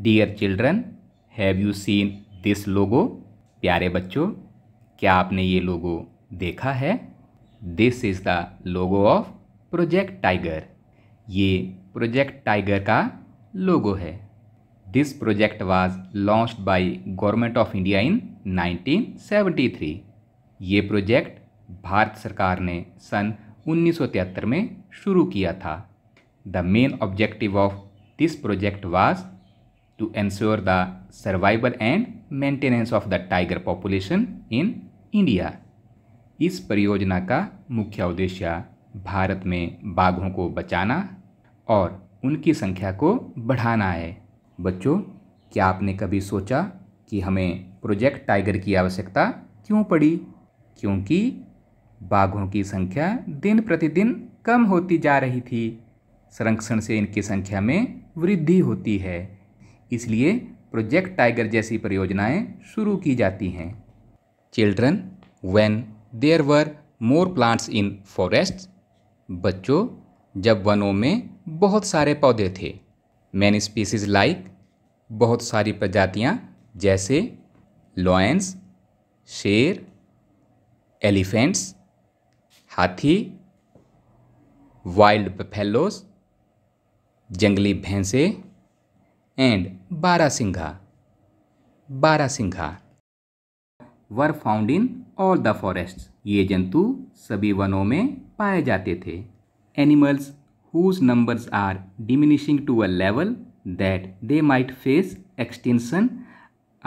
Dear children have you seen this logo प्यारे बच्चों क्या आपने ये लोगो देखा है this is the logo of project tiger ये प्रोजेक्ट टाइगर का लोगो है this project was launch by government of India in 1973 ये प्रोजेक्ट भारत सरकार ने सन तिहत्तर में शुरू किया था the main objective of this project was to ensure the survival and maintenance of the tiger population in India इस परियोजना का मुख्य उद्देश्य भारत में बाघों को बचाना और उनकी संख्या को बढ़ाना है बच्चों क्या आपने कभी सोचा कि हमें प्रोजेक्ट टाइगर की आवश्यकता क्यों पड़ी क्योंकि बाघों की संख्या दिन प्रतिदिन कम होती जा रही थी संरक्षण से इनकी संख्या में वृद्धि होती है इसलिए प्रोजेक्ट टाइगर जैसी परियोजनाएं शुरू की जाती हैं children when there were more plants in forest बच्चों जब वनों में बहुत सारे पौधे थे मैनी स्पीसीज लाइक बहुत सारी प्रजातियाँ जैसे लॉयंस शेर एलिफेंट्स हाथी वाइल्ड पफेलोस जंगली भैंसें एंड बारासिंघा सिंघा were found in all the forest ये जंतु सभी वनों में पाए जाते थे animals whose numbers are diminishing to a level that they might face extinction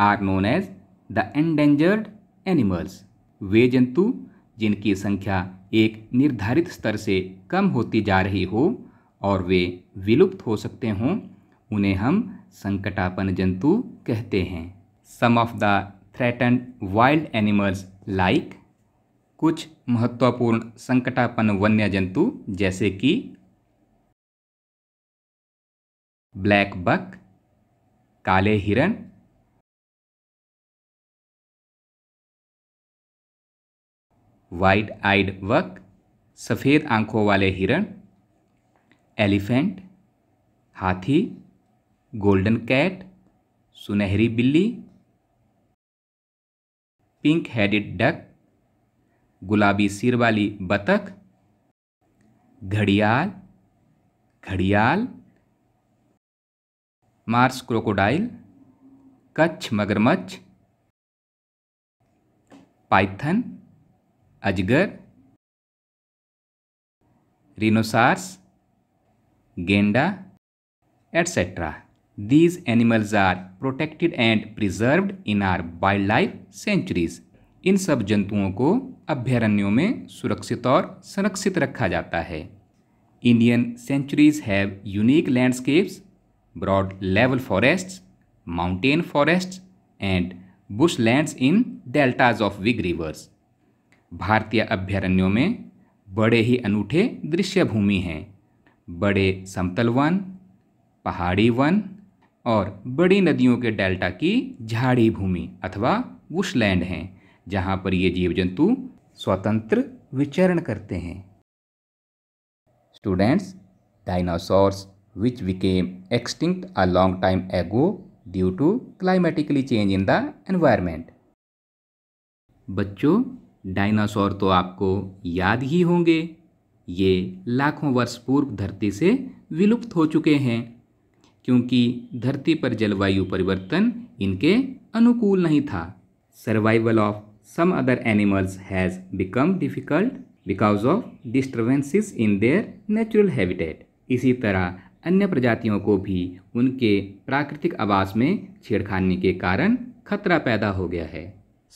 are known as the endangered animals वे जंतु जिनकी संख्या एक निर्धारित स्तर से कम होती जा रही हो और वे विलुप्त हो सकते हों उन्हें हम संकटापन जंतु कहते हैं some of the threaten wild animals like कुछ महत्वपूर्ण संकटापन वन्य जंतु जैसे कि ब्लैक बक काले हिरण वाइट आइड वक सफ़ेद आंखों वाले हिरण एलिफेंट हाथी गोल्डन कैट सुनहरी बिल्ली पिंक हेडेड डक गुलाबी सिर वाली बतख घड़ियाल घड़ियाल मार्स क्रोकोडाइल कच्छ मगरमच्छ पाइथन अजगर रिनोसार्स गेंडा etcetera These animals are protected and preserved in our wildlife centuries. इन सब जंतुओं को अभ्यारण्यों में सुरक्षित और संरक्षित रखा जाता है Indian sanctuaries have unique landscapes broad level forests mountain forests and bush lands in deltas of big rivers भारतीय अभ्यारण्यों में बड़े ही अनूठे दृश्य भूमि हैं बड़े समतल वन पहाड़ी वन और बड़ी नदियों के डेल्टा की झाड़ी भूमि अथवा वुशलैंड हैं जहाँ पर ये जीव जंतु स्वतंत्र विचरण करते हैं students dinosaurs which became extinct a long time ago due to climatically change in the environment बच्चों डायनासोर तो आपको याद ही होंगे ये लाखों वर्ष पूर्व धरती से विलुप्त हो चुके हैं क्योंकि धरती पर जलवायु परिवर्तन इनके अनुकूल नहीं था survival of some other animals has become difficult because of disturbances in their natural habitat इसी तरह अन्य प्रजातियों को भी उनके प्राकृतिक आवास में छेड़खानी के कारण खतरा पैदा हो गया है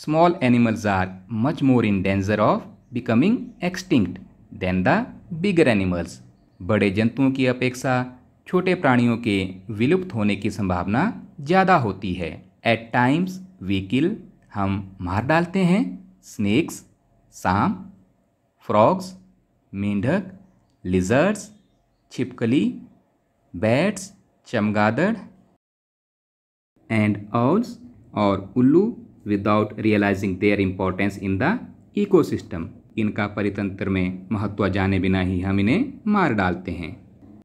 small animals are much more in danger of becoming extinct than the bigger animals बड़े जंतुओं की अपेक्षा छोटे प्राणियों के विलुप्त होने की संभावना ज़्यादा होती है एट टाइम्स वी किल हम मार डालते हैं स्नेक्स सांप फ्रॉग्स मेंढक लिजर्ड्स छिपकली बैट्स चमगादड़ एंड ऑल्स और उल्लू without realising their importance in the ecosystem इनका परितंत्र में महत्व जाने बिना ही हम इन्हें मार डालते हैं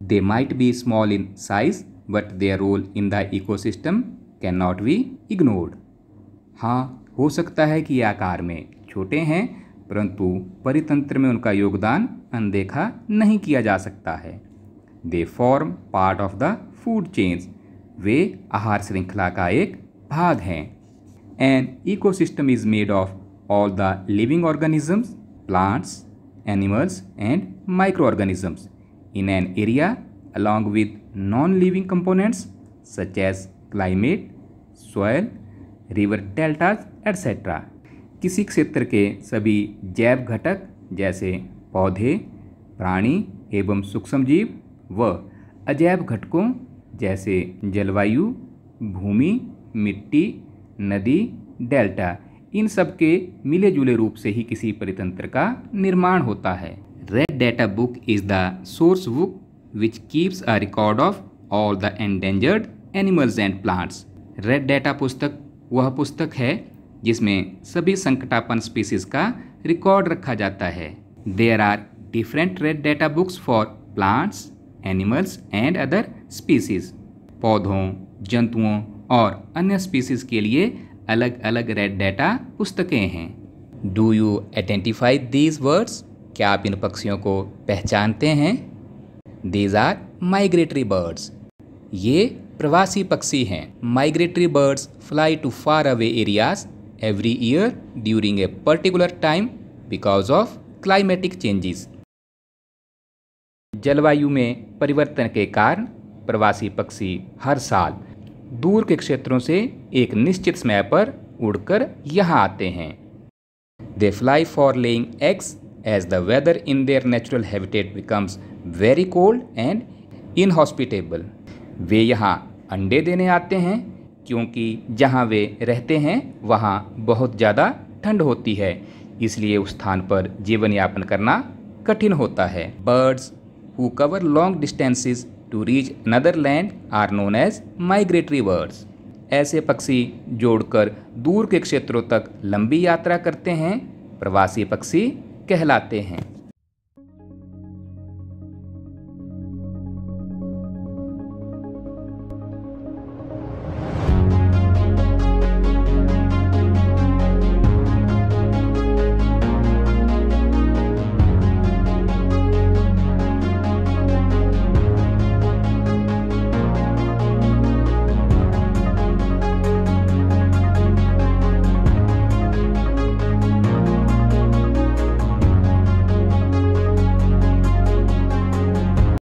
They might be small in size, but their role in the ecosystem cannot be ignored. हाँ हो सकता है कि आकार में छोटे हैं परंतु परितंत्र में उनका योगदान अनदेखा नहीं किया जा सकता है they form part of the food chain वे आहार श्रृंखला का एक भाग हैं an ecosystem is made of all the living organisms plants animals and microorganisms in an area along with non-living components such as climate, soil, river deltas etc. किसी क्षेत्र के सभी जैव घटक जैसे पौधे प्राणी एवं सूक्ष्म जीव व अजैव घटकों जैसे जलवायु भूमि मिट्टी नदी डेल्टा इन सब के मिले जुले रूप से ही किसी परितंत्र का निर्माण होता है Red Data Book is the source book which keeps a record of all the endangered animals and plants. Red Data पुस्तक वह पुस्तक है जिसमें सभी संकटापन स्पीसीज का रिकॉर्ड रखा जाता है there are different red data books for plants animals and other species पौधों जंतुओं और अन्य स्पीसीज के लिए अलग अलग रेड डेटा पुस्तकें हैं do you identify these words क्या आप इन पक्षियों को पहचानते हैं दीज आर माइग्रेटरी बर्ड्स ये प्रवासी पक्षी हैं migratory birds fly to far away areas every year during a particular time because of climatic changes जलवायु में परिवर्तन के कारण प्रवासी पक्षी हर साल दूर के क्षेत्रों से एक निश्चित समय पर उड़कर यहाँ आते हैं they fly for laying eggs as the weather in their natural habitat becomes very cold and inhospitable. वे यहाँ अंडे देने आते हैं क्योंकि जहाँ वे रहते हैं वहाँ बहुत ज़्यादा ठंड होती है इसलिए उस स्थान पर जीवन यापन करना कठिन होता है birds who cover long distances to reach another land are known as migratory birds ऐसे पक्षी जोड़कर दूर के क्षेत्रों तक लंबी यात्रा करते हैं प्रवासी पक्षी कहलाते हैं